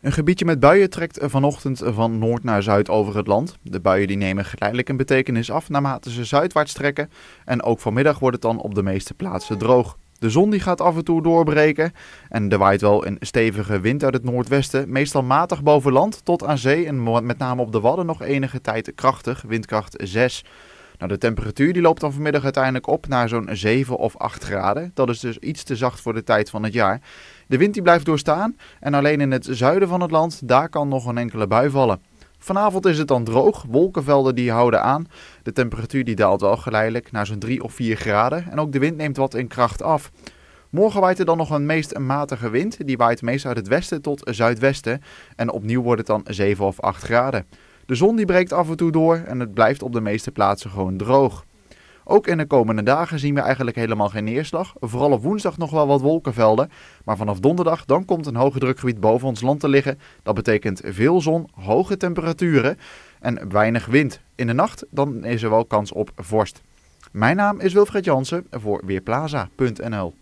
Een gebiedje met buien trekt vanochtend van noord naar zuid over het land. De buien die nemen geleidelijk een betekenis af naarmate ze zuidwaarts trekken. En ook vanmiddag wordt het dan op de meeste plaatsen droog. De zon die gaat af en toe doorbreken en er waait wel een stevige wind uit het noordwesten, meestal matig boven land tot aan zee en met name op de Wadden nog enige tijd krachtig, windkracht 6. Nou, de temperatuur die loopt dan vanmiddag uiteindelijk op naar zo'n 7 of 8 graden. Dat is dus iets te zacht voor de tijd van het jaar. De wind die blijft doorstaan en alleen in het zuiden van het land, daar kan nog een enkele bui vallen. Vanavond is het dan droog, wolkenvelden die houden aan. De temperatuur die daalt wel geleidelijk naar zo'n 3 of 4 graden en ook de wind neemt wat in kracht af. Morgen waait er dan nog een meest matige wind, die waait meest uit het westen tot zuidwesten en opnieuw wordt het dan 7 of 8 graden. De zon die breekt af en toe door en het blijft op de meeste plaatsen gewoon droog. Ook in de komende dagen zien we eigenlijk helemaal geen neerslag. Vooral op woensdag nog wel wat wolkenvelden. Maar vanaf donderdag dan komt een hoge drukgebied boven ons land te liggen. Dat betekent veel zon, hoge temperaturen en weinig wind. In de nacht dan is er wel kans op vorst. Mijn naam is Wilfred Jansen voor Weerplaza.nl